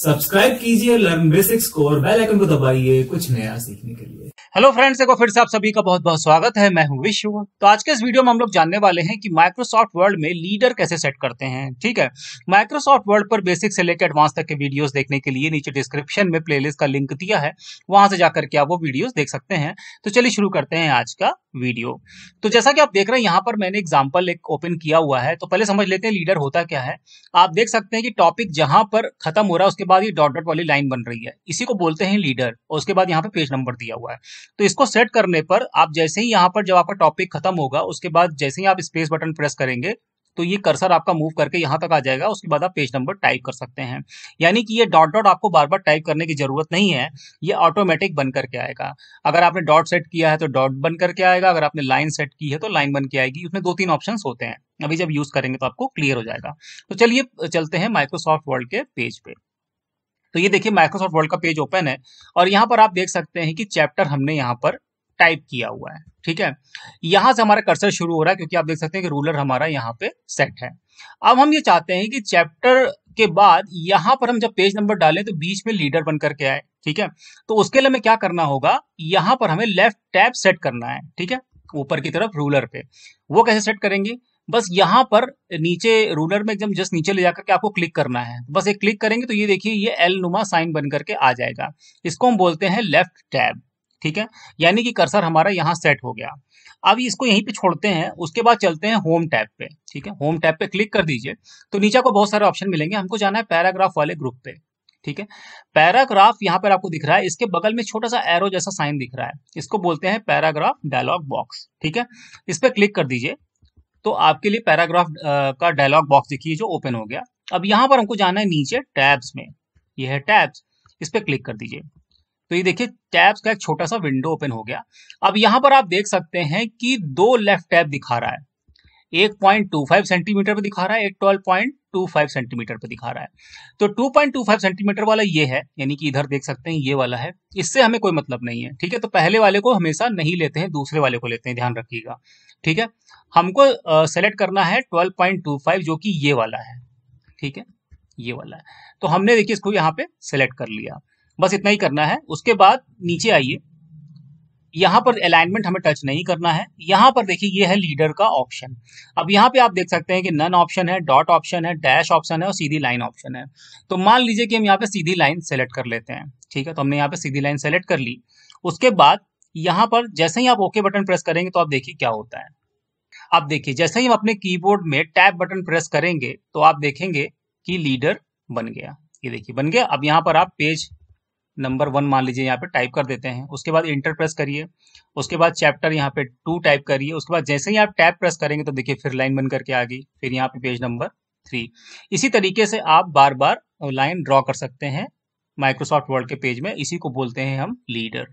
subscribe कीजिए learn basics को और बेल आइकन को दबाइए कुछ नया सीखने के लिए हेलो फ्रेंड्स देखो फिर से आप सभी का बहुत बहुत स्वागत है मैं हूं विश्व तो आज के इस वीडियो में हम लोग जानने वाले हैं कि माइक्रोसॉफ्ट वर्ल्ड में लीडर कैसे सेट करते हैं ठीक है माइक्रोसॉफ्ट वर्ल्ड पर बेसिक से लेकर एडवांस तक के वीडियोस देखने के लिए नीचे डिस्क्रिप्शन में प्लेलिस्ट का लिंक दिया है वहां से जाकर के आप वो वीडियोज देख सकते हैं तो चलिए शुरू करते हैं आज का वीडियो तो जैसा कि आप देख रहे हैं यहाँ पर मैंने एग्जाम्पल एक ओपन किया हुआ है तो पहले समझ लेते हैं लीडर होता क्या है आप देख सकते हैं कि टॉपिक जहां पर खत्म हो रहा है उसके बाद ये डॉट डॉट वाली लाइन बन रही है इसी को बोलते हैं लीडर और उसके बाद यहाँ पे पेज नंबर दिया हुआ है तो इसको सेट करने पर आप जैसे ही यहाँ पर जब आपका टॉपिक खत्म होगा उसके बाद जैसे ही आप स्पेस बटन प्रेस करेंगे तो ये कर्सर आपका मूव करके यहाँ तक आ जाएगा उसके बाद आप पेज नंबर टाइप कर सकते हैं यानी कि ये डॉट डॉट आपको बार बार टाइप करने की जरूरत नहीं है ये ऑटोमेटिक बन करके आएगा अगर आपने डॉट सेट किया है तो डॉट बन करके आएगा अगर आपने लाइन सेट की है तो लाइन बन के आएगी उसमें दो तीन ऑप्शन होते हैं अभी जब यूज करेंगे तो आपको क्लियर हो जाएगा तो चलिए चलते हैं माइक्रोसॉफ्ट वर्ल्ड के पेज पे तो ये देखिए माइक्रोसॉफ्ट वर्ल्ड का पेज ओपन है और यहाँ पर आप देख सकते हैं कि चैप्टर हमने यहाँ पर टाइप किया हुआ है ठीक है यहां से हमारा कर्सर शुरू हो रहा है क्योंकि आप देख सकते हैं कि रूलर हमारा यहाँ पे सेट है अब हम ये चाहते हैं कि चैप्टर के बाद यहाँ पर हम जब पेज नंबर डालें तो बीच में लीडर बन करके आए ठीक है तो उसके लिए हमें क्या करना होगा यहाँ पर हमें लेफ्ट टैब सेट करना है ठीक है ऊपर की तरफ रूलर पे वो कैसे सेट करेंगे बस यहाँ पर नीचे रूलर में एकदम जस्ट नीचे ले जाकर के आपको क्लिक करना है बस एक क्लिक करेंगे तो ये देखिए ये एल नुमा साइन बन करके आ जाएगा इसको हम बोलते हैं लेफ्ट टैब ठीक है यानी कि कर्सर हमारा यहाँ सेट हो गया अब इसको यहीं पे छोड़ते हैं उसके बाद चलते हैं होम टैब पे ठीक है होम टैब पे क्लिक कर दीजिए तो नीचे आपको बहुत सारे ऑप्शन मिलेंगे हमको जाना है पैराग्राफ वाले ग्रुप पे ठीक है पैराग्राफ यहाँ पर आपको दिख रहा है इसके बगल में छोटा सा एरो जैसा साइन दिख रहा है इसको बोलते हैं पैराग्राफ डायलॉग बॉक्स ठीक है इस पर क्लिक कर दीजिए तो आपके लिए पैराग्राफ का डायलॉग बॉक्स देखिए जो ओपन हो गया अब यहाँ पर हमको जाना है नीचे टैब्स में यह है टैब्स इस पर क्लिक कर दीजिए तो ये देखिए टैब्स का एक छोटा सा विंडो ओपन हो गया अब यहाँ पर आप देख सकते हैं कि दो लेफ्ट टैब दिखा रहा है एक पॉइंट टू फाइव सेंटीमीटर पर दिखा रहा है एक twelve point two five centimetre पर दिखा रहा है तो two point two five centimetre वाला ये है यानी कि इधर देख सकते हैं ये वाला है इससे हमें कोई मतलब नहीं है ठीक है तो पहले वाले को हमेशा नहीं लेते हैं दूसरे वाले को लेते हैं ध्यान रखिएगा ठीक है हमको सेलेक्ट करना है ट्वेल्व पॉइंट टू फाइव जो कि ये वाला है ठीक है ये वाला है तो हमने देखिए इसको यहाँ पे सेलेक्ट कर लिया बस इतना ही करना है उसके बाद नीचे आइए यहाँ पर अलाइनमेंट हमें टच नहीं करना है यहाँ पर देखिए ये है लीडर का ऑप्शन अब यहाँ पे आप देख सकते हैं कि नन ऑप्शन है डॉट ऑप्शन है डैश ऑप्शन है और सीधी लाइन ऑप्शन है तो मान लीजिए कि हम यहाँ पे सीधी लाइन सेलेक्ट कर लेते हैं ठीक है तो हमने यहाँ पे सीधी लाइन सेलेक्ट कर ली उसके बाद यहाँ पर जैसे ही आप ओके बटन प्रेस करेंगे तो आप देखिए क्या होता है आप देखिए जैसे ही हम अपने कीबोर्ड में टैप बटन प्रेस करेंगे तो आप देखेंगे कि लीडर बन गया ये देखिए बन गया अब यहाँ पर आप पेज नंबर वन मान लीजिए यहाँ पे टाइप कर देते हैं उसके बाद इंटर प्रेस करिए उसके बाद चैप्टर यहाँ पे टू टाइप करिए उसके बाद जैसे ही आप टैप प्रेस करेंगे तो देखिए फिर लाइन बन करके आ गई फिर यहाँ पे पेज नंबर थ्री इसी तरीके से आप बार बार लाइन ड्रॉ कर सकते हैं माइक्रोसॉफ्ट वर्ड के पेज में इसी को बोलते हैं हम लीडर